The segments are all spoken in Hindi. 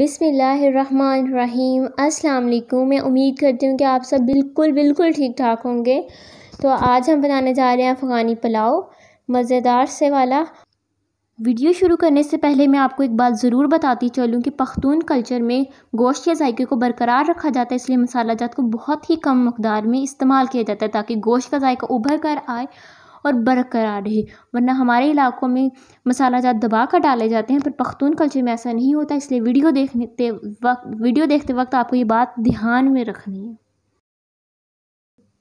बिसमीम अल्लाम मैं उम्मीद करती हूँ कि आप सब बिल्कुल बिल्कुल ठीक ठाक होंगे तो आज हम बनाने जा रहे हैं अफ़गानी पुलाव मज़ेदार से वाला वीडियो शुरू करने से पहले मैं आपको एक बात ज़रूर बताती चलूँ कि पख्तून कल्चर में गोश्त या जायके को बरकरार रखा जाता है इसलिए मसाला जात को बहुत ही कम मकदार में इस्तेमाल किया जाता है ताकि गोश्त का जायका उभर कर आए और बरकरार रहे वरना हमारे इलाकों में मसाला जात दबा कर डाले जाते हैं पर पख्तून कल्चर में ऐसा नहीं होता इसलिए वीडियो देखते वक्त वीडियो देखते वक्त आपको ये बात ध्यान में रखनी है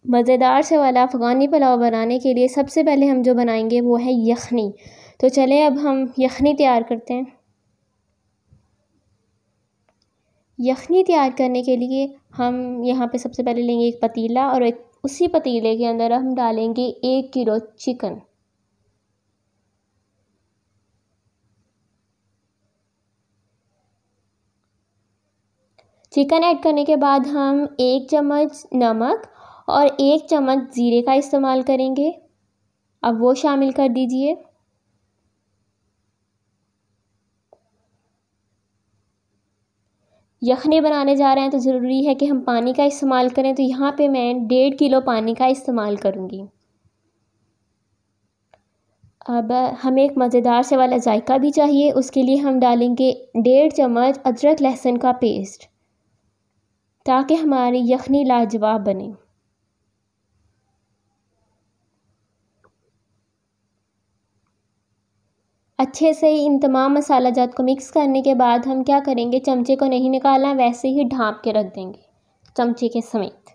मज़ेदार से वाला अफ़गानी पुलाव बनाने के लिए सबसे पहले हम जो बनाएंगे वो है यखनी तो चले अब हम यखनी तैयार करते हैं यखनी तैयार करने के लिए हम यहाँ पे सबसे पहले लेंगे एक पतीला और एक उसी पतीले के अंदर हम डालेंगे एक किलो चिकन चिकन ऐड करने के बाद हम एक चम्मच नमक और एक चम्मच ज़ीरे का इस्तेमाल करेंगे अब वो शामिल कर दीजिए यखनी बनाने जा रहे हैं तो ज़रूरी है कि हम पानी का इस्तेमाल करें तो यहाँ पे मैं डेढ़ किलो पानी का इस्तेमाल करूँगी अब हमें एक मज़ेदार से वाला जायका भी चाहिए उसके लिए हम डालेंगे डेढ़ चम्मच अदरक लहसुन का पेस्ट ताकि हमारी यखनी लाजवाब बने अच्छे से इन तमाम मसाला जात को मिक्स करने के बाद हम क्या करेंगे चमचे को नहीं निकालना वैसे ही ढाँप के रख देंगे चमचे के समेत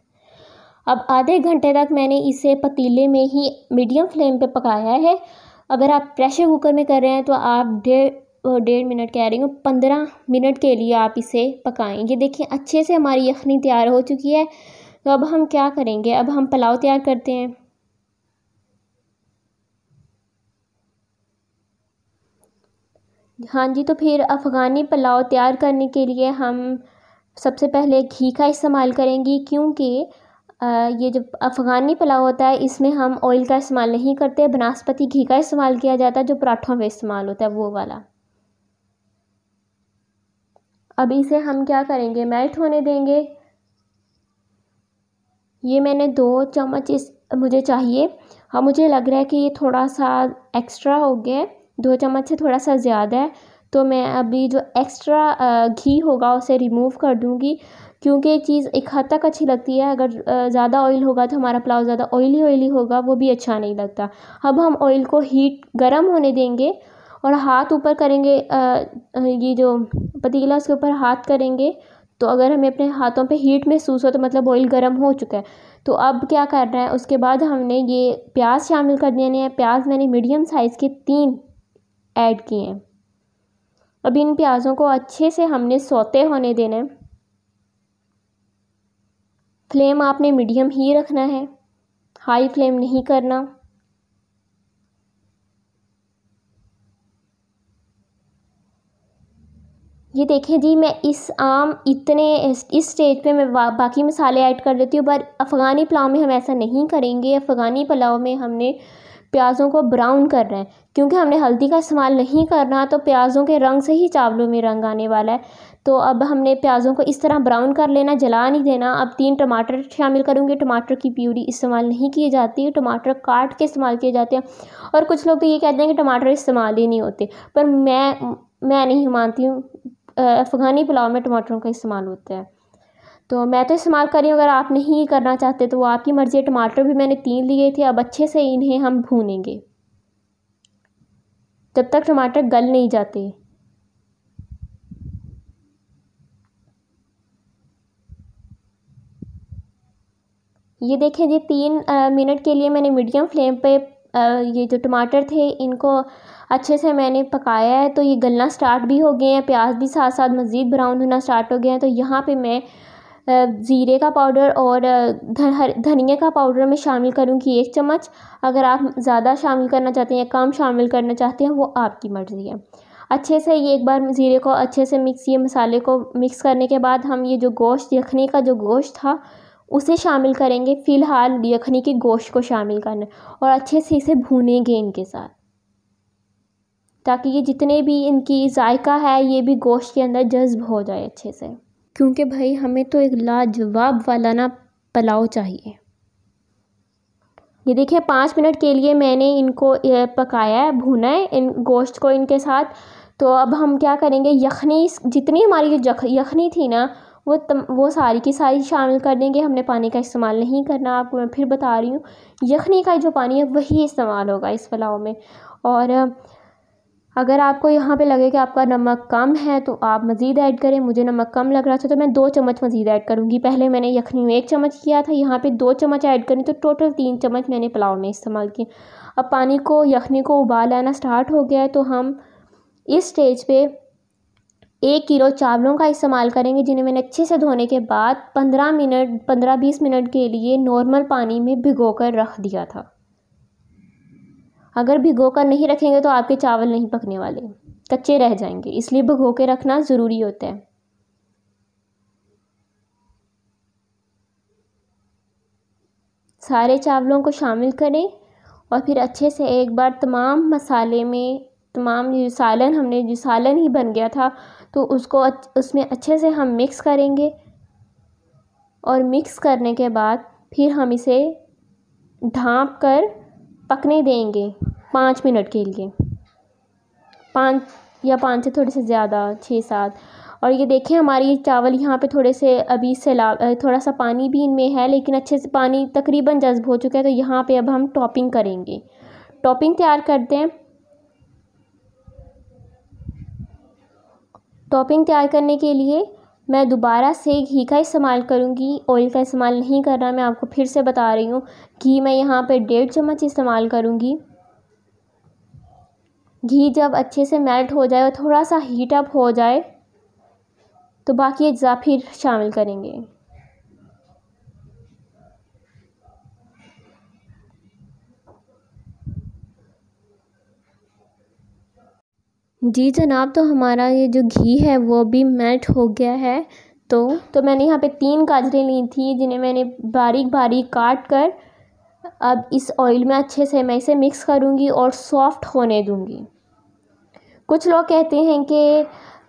अब आधे घंटे तक मैंने इसे पतीले में ही मीडियम फ्लेम पे पकाया है अगर आप प्रेशर कुकर में कर रहे हैं तो आप डेढ़ डेढ़ मिनट कह रही हूँ पंद्रह मिनट के लिए आप इसे ये देखिए अच्छे से हमारी यखनी तैयार हो चुकी है तो अब हम क्या करेंगे अब हम पुलाव तैयार करते हैं हाँ जी तो फिर अफ़ग़ानी पुलाव तैयार करने के लिए हम सबसे पहले घी का इस्तेमाल करेंगे क्योंकि ये जो अफ़ग़ानी पुलाव होता है इसमें हम ऑयल का इस्तेमाल नहीं करते बनस्पति घी का इस्तेमाल किया जाता है जो पराठों में इस्तेमाल होता है वो वाला अब इसे हम क्या करेंगे मेल्ट होने देंगे ये मैंने दो चम्मच इस मुझे चाहिए हाँ मुझे लग रहा है कि ये थोड़ा सा एक्स्ट्रा हो गया दो चम्मच से थोड़ा सा ज़्यादा है तो मैं अभी जो एक्स्ट्रा घी होगा उसे रिमूव कर दूँगी क्योंकि ये चीज़ एक हद तक अच्छी लगती है अगर ज़्यादा ऑयल होगा तो हमारा पुलाव ज़्यादा ऑयली ऑयली होगा वो भी अच्छा नहीं लगता अब हम ऑयल को हीट गर्म होने देंगे और हाथ ऊपर करेंगे ये जो पतीला उसके ऊपर हाथ करेंगे तो अगर हमें अपने हाथों पे हीट महसूस हो तो मतलब ऑयल गर्म हो चुका है तो अब क्या करना है उसके बाद हमने ये प्याज शामिल कर देने हैं प्याज मैंने मीडियम साइज़ के तीन ऐड किए हैं अब इन प्याज़ों को अच्छे से हमने सोते होने देना है फ्लेम आपने मीडियम ही रखना है हाई फ्लेम नहीं करना ये देखें जी मैं इस आम इतने इस स्टेज पे मैं बाकी मसाले ऐड कर देती हूँ पर अफ़गानी पुलाव में हम ऐसा नहीं करेंगे अफ़गानी पुलाव में हमने प्याज़ों को ब्राउन कर रहे हैं क्योंकि हमने हल्दी का इस्तेमाल नहीं करना तो प्याज़ों के रंग से ही चावलों में रंग आने वाला है तो अब हमने प्याज़ों को इस तरह ब्राउन कर लेना जला नहीं देना अब तीन टमाटर शामिल करूँगी टमाटर की प्यूरी इस्तेमाल नहीं की जाती टमाटर काट के इस्तेमाल किए जाते हैं और कुछ लोग तो ये कहते हैं कि टमाटर इस्तेमाल ही नहीं होते पर मैं मैं नहीं मानती हूँ अफ़गानी पुलाव में टमाटरों का इस्तेमाल होता है तो मैं तो इस्तेमाल कर रही हूँ अगर आप नहीं करना चाहते तो वो आपकी मर्ज़ी है टमाटर भी मैंने तीन लिए थे अब अच्छे से इन्हें हम भूनेंगे जब तक टमाटर गल नहीं जाते ये देखें जी तीन मिनट के लिए मैंने मीडियम फ्लेम पे ये जो टमाटर थे इनको अच्छे से मैंने पकाया है तो ये गलना स्टार्ट भी हो गए हैं प्याज भी साथ साथ मज़ीद ब्राउन होना स्टार्ट हो गए हैं तो यहाँ पे मैं ज़ीरे का पाउडर और धनिया का पाउडर मैं शामिल करूँगी एक चम्मच अगर आप ज़्यादा शामिल करना चाहते हैं या कम शामिल करना चाहते हैं वो आपकी मर्ज़ी है अच्छे से ये एक बार ज़ीरे को अच्छे से मिक्स ये मसाले को मिक्स करने के बाद हम ये जो गोश्त यखनी का जो गोश्त था उसे शामिल करेंगे फ़िलहाल यखनी के गोश्त को शामिल करना और अच्छे से इसे भूनेंगे इनके साथ ताकि ये जितने भी इनकी जायका है ये भी गोश्त के अंदर जज्ब हो जाए अच्छे से क्योंकि भाई हमें तो एक लाजवाब वाला ना पुलाव चाहिए ये देखिए पाँच मिनट के लिए मैंने इनको पकाया है भुना है इन गोश्त को इनके साथ तो अब हम क्या करेंगे यखनी जितनी हमारी जो यखनी थी ना वो तम, वो सारी की सारी शामिल कर देंगे हमने पानी का इस्तेमाल नहीं करना आपको मैं फिर बता रही हूँ यखनी का जो पानी है वही इस्तेमाल होगा इस पुलाव में और अगर आपको यहाँ पे लगे कि आपका नमक कम है तो आप मज़ीद ऐड करें मुझे नमक कम लग रहा था तो मैं दो चम्मच मज़ीद ऐड करूँगी पहले मैंने यखनी में एक चम्मच किया था यहाँ पे दो चम्मच ऐड करनी तो टोटल तीन चम्मच मैंने पुलाव में इस्तेमाल किए अब पानी को यखनी को उबाल आना स्टार्ट हो गया है तो हम इस स्टेज पर एक किलो चावलों का इस्तेमाल करेंगे जिन्हें मैंने अच्छे से धोने के बाद पंद्रह मिनट पंद्रह बीस मिनट के लिए नॉर्मल पानी में भिगो कर रख दिया था अगर भिगो कर नहीं रखेंगे तो आपके चावल नहीं पकने वाले कच्चे रह जाएंगे इसलिए भिगो के रखना ज़रूरी होता है सारे चावलों को शामिल करें और फिर अच्छे से एक बार तमाम मसाले में तमाम जो सालन हमने जो सालन ही बन गया था तो उसको अच, उसमें अच्छे से हम मिक्स करेंगे और मिक्स करने के बाद फिर हम इसे ढाँप कर पकने देंगे पाँच मिनट के लिए पाँच या पाँच से थोड़े से ज़्यादा छः सात और ये देखें हमारी चावल यहाँ पे थोड़े से अभी सैलाब थोड़ा सा पानी भी इनमें है लेकिन अच्छे से पानी तकरीबन जज्ब हो चुका है तो यहाँ पे अब हम टॉपिंग करेंगे टॉपिंग तैयार करते हैं टॉपिंग तैयार करने के लिए मैं दोबारा से घी का इस्तेमाल करूँगी ऑयल का इस्तेमाल नहीं करना मैं आपको फिर से बता रही हूँ घी मैं यहाँ पर डेढ़ चम्मच इस्तेमाल करूँगी घी जब अच्छे से मेल्ट हो जाए और थोड़ा सा हीट अप हो जाए तो बाकी अज्जा फिर शामिल करेंगे जी जनाब तो हमारा ये जो घी है वो भी मेल्ट हो गया है तो तो मैंने यहाँ पे तीन गाजरें ली थी जिन्हें मैंने बारीक बारीक काट कर अब इस ऑयल में अच्छे से मैं इसे मिक्स करूँगी और सॉफ्ट होने दूँगी कुछ लोग कहते हैं कि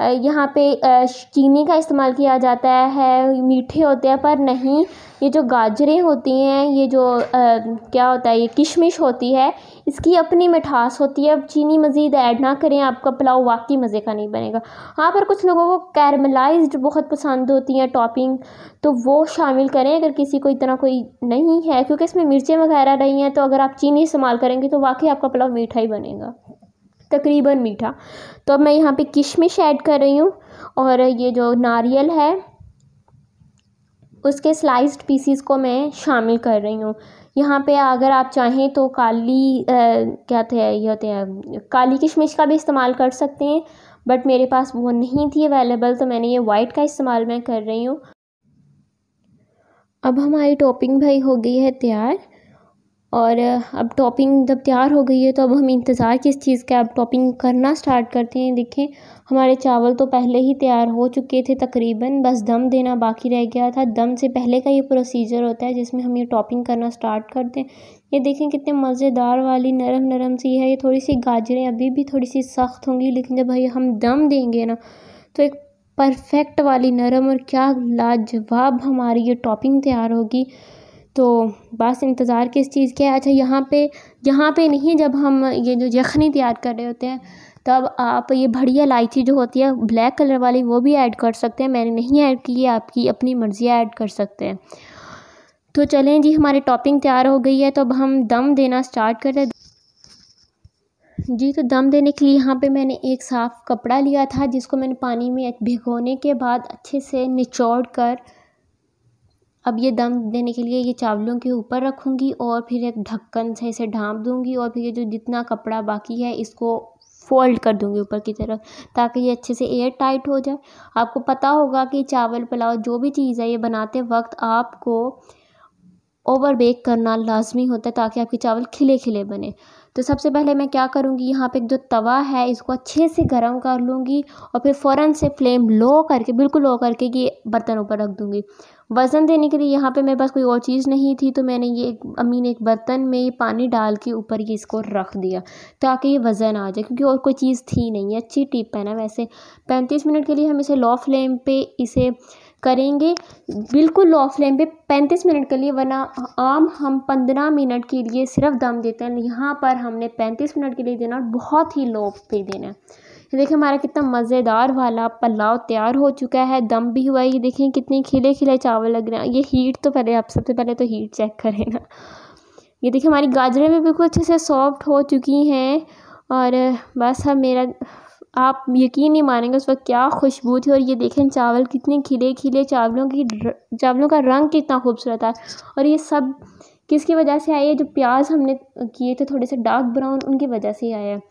यहाँ पे चीनी का इस्तेमाल किया जाता है मीठे होते हैं पर नहीं ये जो गाजरें होती हैं ये जो क्या होता है ये किशमिश होती है इसकी अपनी मिठास होती है अब चीनी मज़ीद ऐड ना करें आपका पुलाव वाकई मज़े का नहीं बनेगा हाँ पर कुछ लोगों को कैरमलाइज बहुत पसंद होती हैं टॉपिंग तो वो शामिल करें अगर किसी को इतना कोई नहीं है क्योंकि इसमें मिर्चें वगैरह नहीं हैं तो अगर आप चीनी इस्तेमाल करेंगे तो वाकई आपका पुलाव मीठा ही बनेगा तकरीबन मीठा तो अब मैं यहाँ पे किशमिश ऐड कर रही हूँ और ये जो नारियल है उसके स्लाइस्ड पीसीस को मैं शामिल कर रही हूँ यहाँ पे अगर आप चाहें तो काली आ, क्या थे ये होते हैं काली किशमिश का भी इस्तेमाल कर सकते हैं बट मेरे पास वो नहीं थी अवेलेबल तो मैंने ये वाइट का इस्तेमाल मैं कर रही हूँ अब हमारी टॉपिंग भाई हो गई है तैयार और अब टॉपिंग जब तैयार हो गई है तो अब हम इंतज़ार किस चीज़ का अब टॉपिंग करना स्टार्ट करते हैं देखें हमारे चावल तो पहले ही तैयार हो चुके थे तकरीबन बस दम देना बाकी रह गया था दम से पहले का ये प्रोसीजर होता है जिसमें हम ये टॉपिंग करना स्टार्ट करते हैं ये देखें कितने मज़ेदार वाली नरम नरम सी है ये थोड़ी सी गाजरें अभी भी थोड़ी सी सख्त होंगी लेकिन जब भाई हम दम देंगे ना तो एक परफेक्ट वाली नरम और क्या लाजवाब हमारी ये टॉपिंग तैयार होगी तो बस इंतज़ार किस चीज़ के है अच्छा यहाँ पे यहाँ पे नहीं जब हम ये जो यखनी तैयार कर रहे होते हैं तब आप ये बढ़िया इलायची जो होती है ब्लैक कलर वाली वो भी ऐड कर सकते हैं मैंने नहीं ऐड की है आपकी अपनी मर्ज़ी ऐड कर सकते हैं तो चलें जी हमारी टॉपिंग तैयार हो गई है तो अब हम दम देना स्टार्ट करते हैं जी तो दम देने के लिए यहाँ पे मैंने एक साफ़ कपड़ा लिया था जिसको मैंने पानी में भिगोने के बाद अच्छे से निचोड़ कर अब ये दम देने के लिए ये चावलों के ऊपर रखूँगी और फिर एक ढक्कन से इसे ढाँप दूँगी और फिर ये जो जितना कपड़ा बाकी है इसको फ़ोल्ड कर दूँगी ऊपर की तरफ ताकि ये अच्छे से एयर टाइट हो जाए आपको पता होगा कि चावल पुलाव जो भी चीज़ है ये बनाते वक्त आपको ओवर बेक करना लाजमी होता है ताकि आपके चावल खिले खिले बने तो सबसे पहले मैं क्या करूँगी यहाँ पे जो तवा है इसको अच्छे से गर्म कर लूँगी और फिर फ़ौर से फ्लेम लो करके बिल्कुल लो करके ये बर्तन ऊपर रख दूँगी वज़न देने के लिए यहाँ पे मेरे पास कोई और चीज़ नहीं थी तो मैंने ये अम्मी ने एक बर्तन में ये पानी डाल के ऊपर ये इसको रख दिया ताकि ये वज़न आ जाए क्योंकि और कोई चीज़ थी नहीं अच्छी टिप है ना वैसे पैंतीस मिनट के लिए हम इसे लो फ्लेम पे इसे करेंगे बिल्कुल लो फ्लेम पे पैंतीस मिनट के लिए वरना आम हम पंद्रह मिनट के लिए सिर्फ दम देते हैं यहाँ पर हमने पैंतीस मिनट के लिए देना और बहुत ही लो पे देना है ये देखें हमारा कितना मज़ेदार वाला पलाव तैयार हो चुका है दम भी हुआ है ये देखें कितने खिले खिले चावल लग रहे हैं ये हीट तो पहले आप सबसे पहले तो हीट चेक करें ना ये देखिए हमारी गाजरें भी बिल्कुल अच्छे से सॉफ्ट हो चुकी हैं और बस हम मेरा आप यकीन नहीं मानेंगे उस वक्त क्या खुशबू थी और ये देखें चावल कितने खिले खिले चावलों की चावलों का रंग कितना खूबसूरत है और ये सब किसकी वजह से आई है जो प्याज हमने किए थे थोड़े से डार्क ब्राउन उनकी वजह से आया है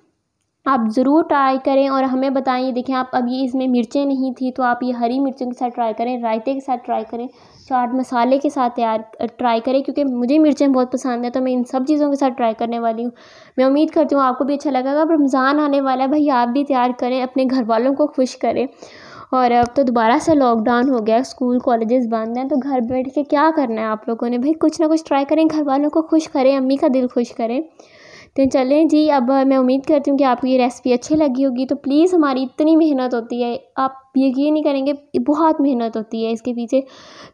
आप ज़रूर ट्राई करें और हमें बताएं ये देखें आप अब ये इसमें मिर्चें नहीं थी तो आप ये हरी मिर्चों के साथ ट्राई करें रायते के साथ ट्राई करें चाट मसाले के साथ तैयार ट्राई करें क्योंकि मुझे मिर्चें बहुत पसंद है तो मैं इन सब चीज़ों के साथ ट्राई करने वाली हूँ मैं उम्मीद करती हूँ आपको भी अच्छा लगेगा अब रमज़ान आने वाला है भाई आप भी तैयार करें अपने घर वालों को खुश करें और अब तो दोबारा से लॉकडाउन हो गया स्कूल कॉलेजेस बंद हैं तो घर बैठ के क्या करना है आप लोगों ने भाई कुछ ना कुछ ट्राई करें घर वालों को खुश करें अम्मी का दिल खुश करें तो चलें जी अब मैं उम्मीद करती हूँ कि आपको ये रेसिपी अच्छी लगी होगी तो प्लीज़ हमारी इतनी मेहनत होती है आप यकीन नहीं करेंगे बहुत मेहनत होती है इसके पीछे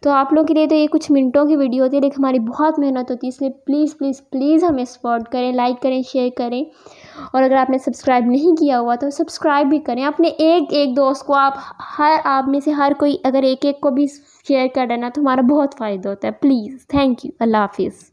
तो आप लोगों के लिए तो ये कुछ मिनटों की वीडियो होती है लेकिन हमारी बहुत मेहनत होती है इसलिए प्लीज़ प्लीज़ प्लीज़ हमें सपोर्ट करें लाइक करें शेयर करें और अगर आपने सब्सक्राइब नहीं किया हुआ तो सब्सक्राइब भी करें अपने एक एक दोस्त को आप हर आप में से हर कोई अगर एक एक को भी शेयर कर देना तो हमारा बहुत फ़ायदा होता है प्लीज़ थैंक यू अल्लाह हाफिज़